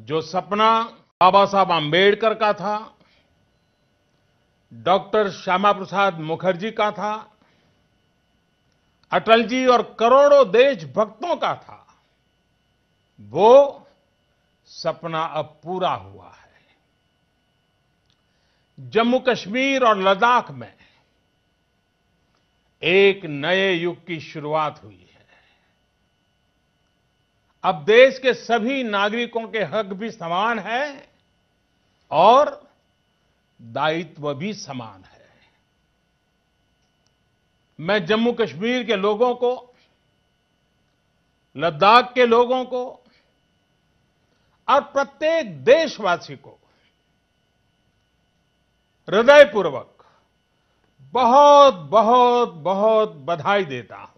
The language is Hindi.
जो सपना बाबा साहब आम्बेडकर का था डॉक्टर श्यामा प्रसाद मुखर्जी का था अटल जी और करोड़ों देशभक्तों का था वो सपना अब पूरा हुआ है जम्मू कश्मीर और लद्दाख में एक नए युग की शुरुआत हुई अब देश के सभी नागरिकों के हक भी समान है और दायित्व भी समान है मैं जम्मू कश्मीर के लोगों को लद्दाख के लोगों को और प्रत्येक देशवासी को हृदयपूर्वक बहुत बहुत बहुत बधाई देता हूं